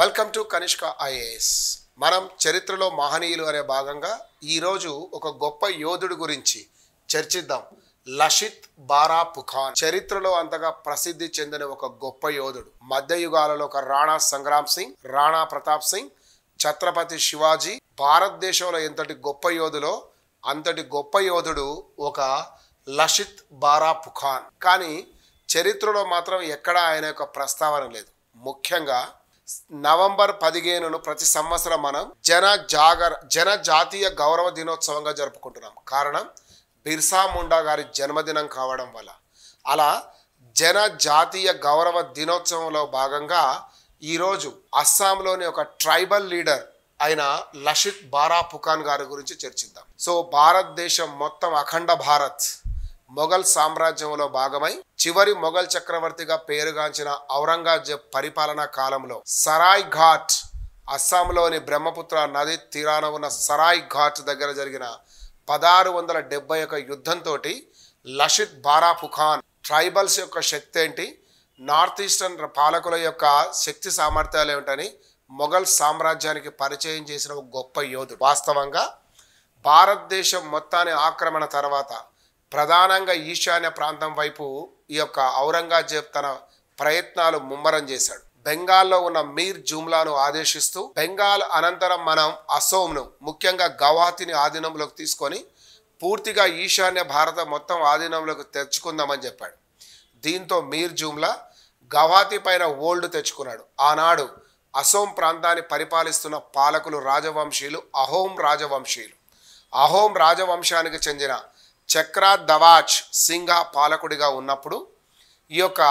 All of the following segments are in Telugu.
వెల్కమ్ టు కనిష్క ఐఏఎస్ మనం చరిత్రలో మహనీయులు అనే భాగంగా ఈరోజు ఒక గొప్ప యోధుడి గురించి చర్చిద్దాం లషిత్ బారా పుఖాన్ చరిత్రలో అంతగా ప్రసిద్ధి చెందిన ఒక గొప్ప యోధుడు మధ్యయుగాలలో ఒక రాణా సంగ్రామ్ సింగ్ రాణా ప్రతాప్ సింగ్ ఛత్రపతి శివాజీ భారతదేశంలో ఎంతటి గొప్ప యోధులో అంతటి గొప్ప యోధుడు ఒక లషిత్ బారా పుఖాన్ కానీ చరిత్రలో మాత్రం ఎక్కడా ఆయన యొక్క ప్రస్తావన లేదు ముఖ్యంగా నవంబర్ పదిహేనును ప్రతి సంవత్సరం మనం జన జాగర జన జాతీయ గౌరవ దినోత్సవంగా జరుపుకుంటున్నాం కారణం బిర్సా ముండా గారి జన్మదినం కావడం వల్ల అలా జన జాతీయ గౌరవ దినోత్సవంలో భాగంగా ఈరోజు అస్సాంలోని ఒక ట్రైబల్ లీడర్ అయిన లషిత్ బారా పుకాన్ గారి గురించి చర్చిద్దాం సో భారతదేశం మొత్తం అఖండ భారత్ మొఘల్ సామ్రాజ్యంలో భాగమై చివరి మొఘల్ చక్రవర్తిగా పేరుగాంచిన ఔరంగజేబ్ పరిపాలనా కాలంలో సరాయ్ ఘాట్ అస్సాంలోని బ్రహ్మపుత్ర నది తీరాన ఉన్న సరాయ్ ఘాట్ దగ్గర జరిగిన పదహారు వందల డెబ్బై ఒక యుద్ధంతో లషిత్ బారాఫుఖాన్ ట్రైబల్స్ యొక్క శక్తి ఏంటి నార్త్ ఈస్టర్న్ పాలకుల యొక్క శక్తి సామర్థ్యాలు ఏమిటని మొఘల్ సామ్రాజ్యానికి పరిచయం చేసిన ఒక గొప్ప యోధుడు వాస్తవంగా భారతదేశం మొత్తాన్ని ఆక్రమణ తర్వాత ప్రధానంగా ఈశాన్య ప్రాంతం వైపు ఈ యొక్క ఔరంగజేబ్ తన ప్రయత్నాలు ముమ్మరం చేశాడు బెంగాల్లో ఉన్న మీర్ జుమ్లాను ఆదేశిస్తూ బెంగాల్ అనంతరం మనం అసోంను ముఖ్యంగా గవాతిని ఆధీనంలోకి తీసుకొని పూర్తిగా ఈశాన్య భారత మొత్తం ఆధీనంలోకి తెచ్చుకుందామని చెప్పాడు దీంతో మీర్ జుమ్లా గవాతి పైన ఓల్డ్ తెచ్చుకున్నాడు ఆనాడు అసోం ప్రాంతాన్ని పరిపాలిస్తున్న పాలకులు రాజవంశీయులు అహోం రాజవంశీయులు అహోం రాజవంశానికి చెందిన చక్రా దవాజ్ సింగా పాలకుడిగా ఉన్నప్పుడు ఈ యొక్క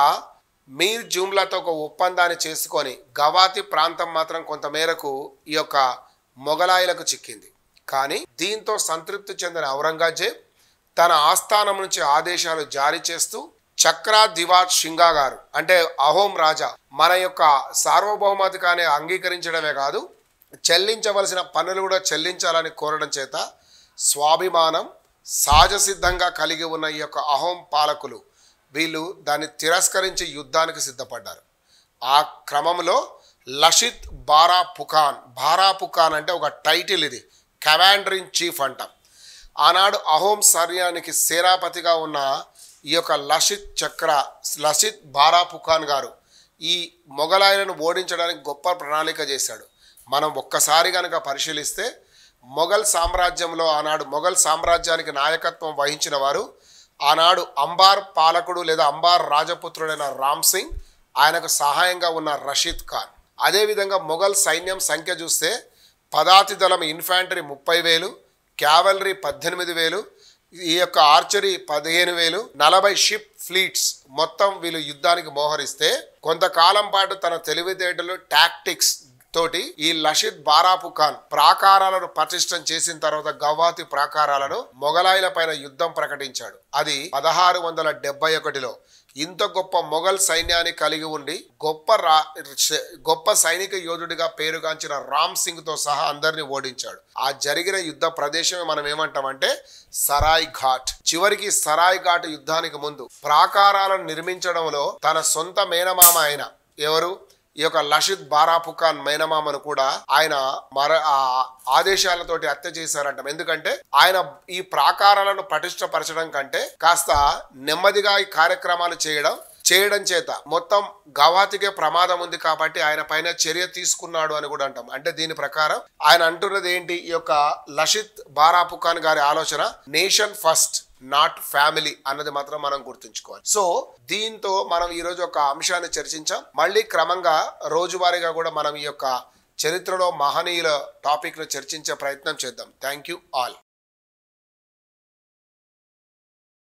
మీర్ జూమ్లతో ఒక ఒప్పందాన్ని చేసుకొని గవాతి ప్రాంతం మాత్రం కొంతమేరకు ఈ యొక్క మొఘలాయులకు చిక్కింది కానీ దీంతో సంతృప్తి చెందిన ఔరంగజేబ్ తన ఆస్థానం నుంచి ఆదేశాలు జారీ చేస్తూ చక్రా దివాజ్ షింగా గారు అంటే అహోం రాజా మన యొక్క సార్వభౌమాధికాన్ని అంగీకరించడమే కాదు చెల్లించవలసిన పన్నులు కూడా చెల్లించాలని కోరడం చేత స్వాభిమానం సహజ సిద్ధంగా కలిగి ఉన్న ఈ యొక్క అహోం పాలకులు వీళ్ళు దాన్ని తిరస్కరించి యుద్ధానికి సిద్ధపడ్డారు ఆ క్రమంలో లషిత్ బారా పుఖాన్ బారా పుఖాన్ అంటే ఒక టైటిల్ ఇది కమాండర్ ఇన్ చీఫ్ అంటాం ఆనాడు అహోం సైన్యానికి సేనాపతిగా ఉన్న ఈ యొక్క లషిత్ చక్ర లషిత్ బారా పుఖాన్ గారు ఈ మొఘలాయలను ఓడించడానికి గొప్ప ప్రణాళిక చేశాడు మనం ఒక్కసారి కనుక పరిశీలిస్తే మొఘల్ సామ్రాజ్యంలో ఆనాడు మొఘల్ సామ్రాజ్యానికి నాయకత్వం వహించిన వారు ఆనాడు అంబార్ పాలకుడు లేదా అంబార్ రాజపుత్రుడైన రామ్ సింగ్ ఆయనకు సహాయంగా ఉన్న రషీద్ ఖాన్ అదేవిధంగా మొఘల్ సైన్యం సంఖ్య చూస్తే పదాతి దళం ఇన్ఫాంటరీ ముప్పై వేలు క్యావలరీ పద్దెనిమిది వేలు ఈ యొక్క ఆర్చరీ పదిహేను వేలు నలభై షిప్ ఫ్లీట్స్ మొత్తం వీళ్ళు యుద్ధానికి మోహరిస్తే కొంతకాలం పాటు తన తెలివితేటలు టాక్టిక్స్ తోటి ఈ లషిద్ బారాపు ఖాన్ ప్రాకారాలను ప్రతిష్టం చేసిన తర్వాత గవ్వాతి ప్రాకారాలను మొఘలాయిల పైన యుద్ధం ప్రకటించాడు అది పదహారు వందల డెబ్బై ఒకటిలో ఇంత గొప్ప మొఘల్ సైన్యాన్ని కలిగి ఉండి గొప్ప రా గొప్ప సైనిక యోధుడిగా పేరుగాంచిన రామ్ సింగ్ తో సహా అందరిని ఓడించాడు ఆ జరిగిన యుద్ధ ప్రదేశమే మనం ఏమంటామంటే సరాయ్ ఘాట్ చివరికి సరాయ్ ఘాట్ యుద్ధానికి ముందు ప్రాకారాలను నిర్మించడంలో తన సొంత మేనమామ అయిన ఎవరు ఈ యొక్క లషిద్ బారాఫుఖాన్ మైనమామను కూడా ఆయన మర ఆదేశాలతోటి హత్య చేశారంట ఎందుకంటే ఆయన ఈ ప్రాకారాలను పటిష్టపరచడం కంటే కాస్త నెమ్మదిగా ఈ కార్యక్రమాలు చేయడం చేయడం చేత మొత్తం గవాతికే ప్రమాదం ఉంది కాబట్టి ఆయన పైన చర్య తీసుకున్నాడు అని కూడా అంటాం అంటే దీని ప్రకారం ఆయన అంటున్నది ఏంటి ఈ యొక్క లషిత్ బారాపుఖాన్ గారి ఆలోచన నేషన్ ఫస్ట్ నాట్ ఫ్యామిలీ అన్నది మాత్రం మనం గుర్తుంచుకోవాలి సో దీంతో మనం ఈరోజు ఒక అంశాన్ని చర్చించాం మళ్ళీ క్రమంగా రోజువారీగా కూడా మనం ఈ యొక్క చరిత్రలో మహనీయుల టాపిక్ను చర్చించే ప్రయత్నం చేద్దాం థ్యాంక్ యూ ఆల్